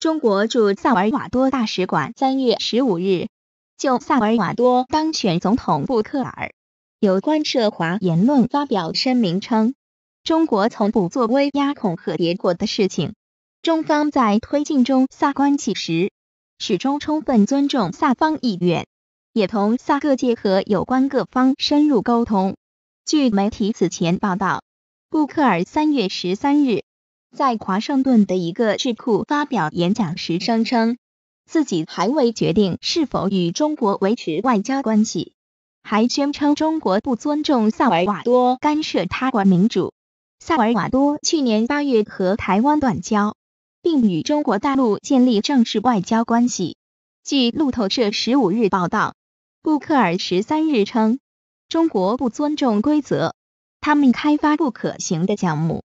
中国驻萨尔瓦多大使馆三月十五日就萨尔瓦多当选总统布克尔有关涉华言论发表声明称，中国从不做威压恐吓别国的事情。中方在推进中萨关系时，始终充分尊重萨方意愿，也同萨各界和有关各方深入沟通。据媒体此前报道，布克尔三月十三日。在华盛顿的一个智库发表演讲时，声称自己还未决定是否与中国维持外交关系，还宣称中国不尊重萨尔瓦多干涉他国民主。萨尔瓦多去年八月和台湾断交，并与中国大陆建立正式外交关系。据路透社十五日报道，布克尔十三日称，中国不尊重规则，他们开发不可行的项目。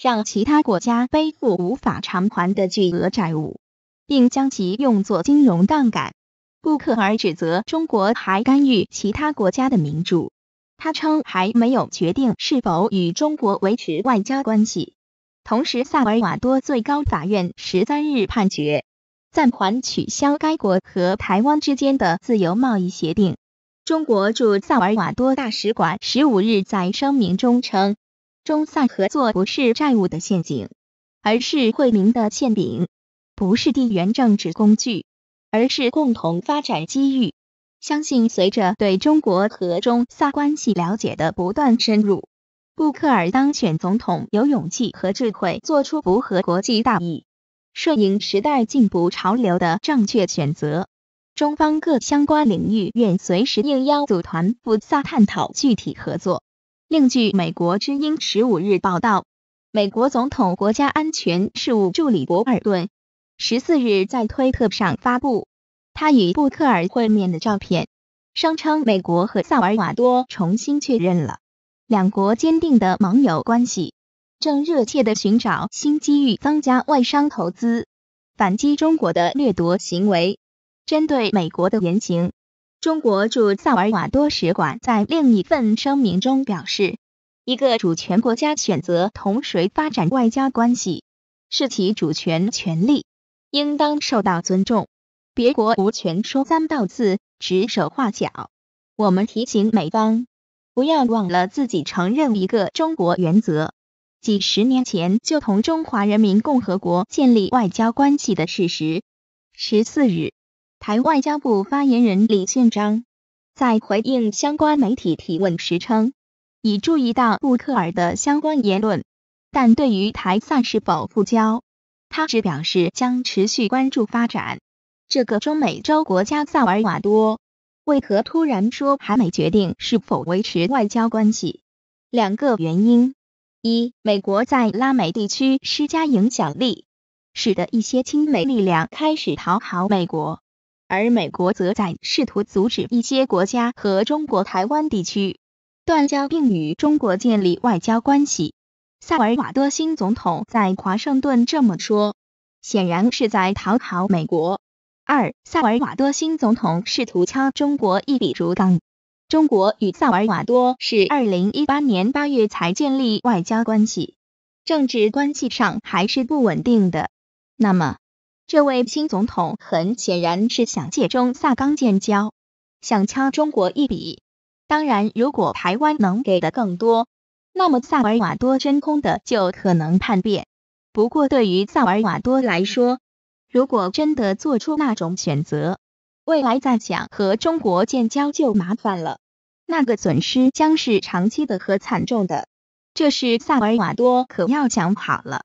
让其他国家背负无法偿还的巨额债务，并将其用作金融杠杆。布克尔指责中国还干预其他国家的民主。他称还没有决定是否与中国维持外交关系。同时，萨尔瓦多最高法院十三日判决暂缓取消该国和台湾之间的自由贸易协定。中国驻萨尔瓦多大使馆十五日在声明中称。中萨合作不是债务的陷阱，而是惠民的馅饼；不是地缘政治工具，而是共同发展机遇。相信随着对中国和中萨关系了解的不断深入，布克尔当选总统有勇气和智慧做出符合国际大义、顺应时代进步潮流的正确选择。中方各相关领域愿随时应邀组团赴萨探讨具体合作。另据美国《之音》十五日报道，美国总统国家安全事务助理博尔顿十四日在推特上发布他与布特尔会面的照片，声称美国和萨尔瓦多重新确认了两国坚定的盟友关系，正热切的寻找新机遇，增加外商投资，反击中国的掠夺行为。针对美国的言行。中国驻萨尔瓦多使馆在另一份声明中表示：“一个主权国家选择同谁发展外交关系，是其主权权利，应当受到尊重。别国无权说三道四、指手画脚。我们提醒美方，不要忘了自己承认一个中国原则、几十年前就同中华人民共和国建立外交关系的事实。”十四日。台外交部发言人李宪章在回应相关媒体提问时称，已注意到布克尔的相关言论，但对于台萨是否复交，他只表示将持续关注发展。这个中美洲国家萨尔瓦多为何突然说还没决定是否维持外交关系？两个原因：一、美国在拉美地区施加影响力，使得一些亲美力量开始讨好美国。而美国则在试图阻止一些国家和中国台湾地区断交，并与中国建立外交关系。萨尔瓦多新总统在华盛顿这么说，显然是在讨好美国。二，萨尔瓦多新总统试图敲中国一笔竹杠。中国与萨尔瓦多是二零一八年八月才建立外交关系，政治关系上还是不稳定的。那么？这位新总统很显然是想借中萨刚建交，想敲中国一笔。当然，如果台湾能给的更多，那么萨尔瓦多真空的就可能叛变。不过，对于萨尔瓦多来说，如果真的做出那种选择，未来再想和中国建交就麻烦了，那个损失将是长期的和惨重的。这是萨尔瓦多可要想好了。